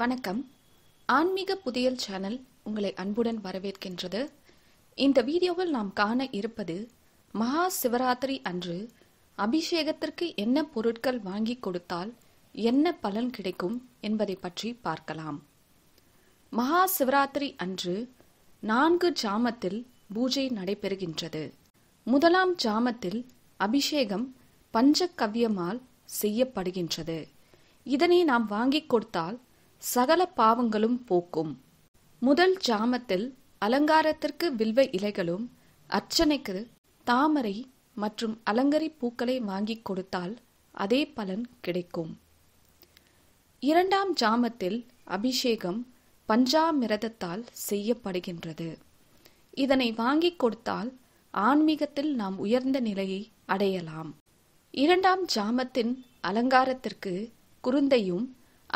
வணக்கம் ஆன்மீக புதியல் சேனல் உங்களை அன்புடன் வரவேற்கின்றது இந்த வீடியோவில் நாம் காண இருப்பது மகா சிவராத்திரி அன்று அபிஷேகத்திற்கு என்ன பொருட்கள் வாங்கி கொடுத்தால் என்ன பலன் கிடைக்கும் என்பதை பற்றி பார்க்கலாம் மகா சிவராத்திரி அன்று நான்கு ஜாமத்தில் பூஜை நடைபெறுகின்றது முதலாம் ஜாமத்தில் அபிஷேகம் பஞ்சகவ்யமால் செய்யப்படுகின்றது இதனை நாம் வாங்கிக் கொடுத்தால் சகல பாவங்களும் போக்கும் முதல் ஜாமத்தில் அலங்காரத்திற்கு வில்வ இலைகளும் அர்ச்சனைக்கு தாமரை மற்றும் அலங்கரி பூக்களை வாங்கிக் கொடுத்தால் அதே பலன் கிடைக்கும் இரண்டாம் ஜாமத்தில் அபிஷேகம் பஞ்சாமிரதத்தால் செய்யப்படுகின்றது இதனை வாங்கிக் கொடுத்தால் ஆன்மீகத்தில் நாம் உயர்ந்த நிலையை அடையலாம் இரண்டாம் ஜாமத்தின் அலங்காரத்திற்கு குருந்தையும்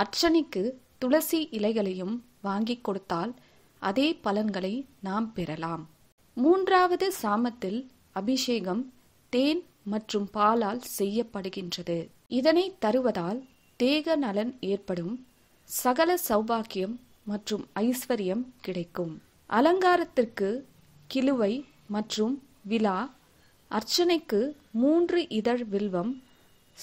அர்ச்சனைக்கு துளசி இலைகளையும் வாங்கிக் கொடுத்தால் அதே பலன்களை நாம் பெறலாம் மூன்றாவது சாமத்தில் அபிஷேகம் தேன் மற்றும் பாலால் செய்யப்படுகின்றது இதனை தருவதால் தேக நலன் ஏற்படும் சகல சௌபாக்கியம் மற்றும் ஐஸ்வர்யம் கிடைக்கும் அலங்காரத்திற்கு கிலுவை மற்றும் விழா அர்ச்சனைக்கு மூன்று இதழ் வில்வம்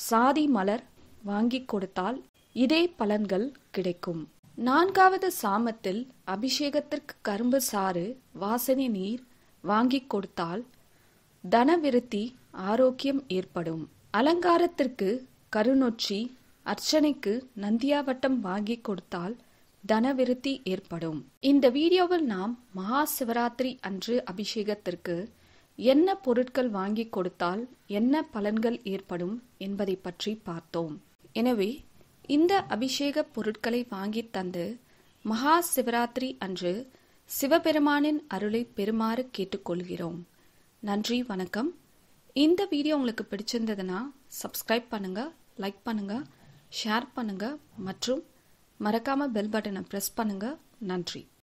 சாதி மலர் வாங்கி கொடுத்தால் இதே பலன்கள் கிடைக்கும் நான்காவது சாமத்தில் அபிஷேகத்திற்கு கரும்பு சாறு வாசனை நீர் வாங்கி கொடுத்தால் தனவிருத்தி ஆரோக்கியம் ஏற்படும் அலங்காரத்திற்கு கருநொச்சி அர்ச்சனைக்கு நந்தியாவட்டம் வாங்கி கொடுத்தால் தனவிருத்தி ஏற்படும் இந்த வீடியோவில் நாம் மகா சிவராத்திரி அன்று அபிஷேகத்திற்கு என்ன பொருட்கள் வாங்கி கொடுத்தால் என்ன பலன்கள் ஏற்படும் என்பதை பற்றி பார்த்தோம் எனவே இந்த அபிஷேக பொருட்களை வாங்கி தந்து மகா சிவராத்திரி அன்று சிவபெருமானின் அருளை பெறுமாறு கேட்டுக்கொள்கிறோம் நன்றி வணக்கம் இந்த வீடியோ உங்களுக்கு பிடிச்சிருந்ததுன்னா சப்ஸ்கிரைப் பண்ணுங்க லைக் பண்ணுங்க ஷேர் பண்ணுங்க மற்றும் மறக்காம பெல் பட்டனை ப்ரெஸ் பண்ணுங்க நன்றி